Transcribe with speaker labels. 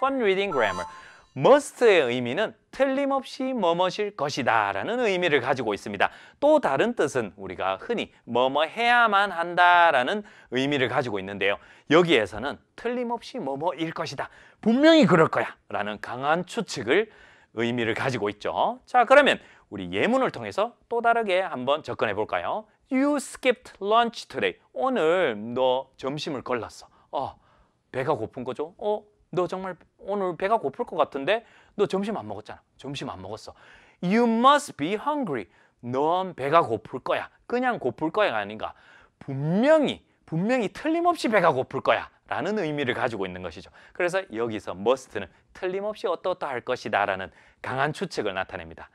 Speaker 1: fun reading grammar. must의 의미는 틀림없이 머뭇실 것이다 라는 의미를 가지고 있습니다. 또 다른 뜻은 우리가 흔히 뭐뭐 해야만 한다라는 의미를 가지고 있는데요. 여기에서는 틀림없이 뭐뭐일 것이다. 분명히 그럴 거야 라는 강한 추측을 의미를 가지고 있죠. 자 그러면 우리 예문을 통해서 또 다르게 한번 접근해 볼까요? You skipped lunch today. 오늘 너 점심을 걸렀어. 어, 배가 고픈 거죠? 어, 너 정말 오늘 배가 고플 것 같은데 너 점심 안 먹었잖아. 점심 안 먹었어. You must be hungry. 넌 배가 고플 거야. 그냥 고플 거야가 아닌가. 분명히 분명히 틀림없이 배가 고플 거야 라는 의미를 가지고 있는 것이죠. 그래서 여기서 must는 틀림없이 어떠어떠할 것이다 라는 강한 추측을 나타냅니다.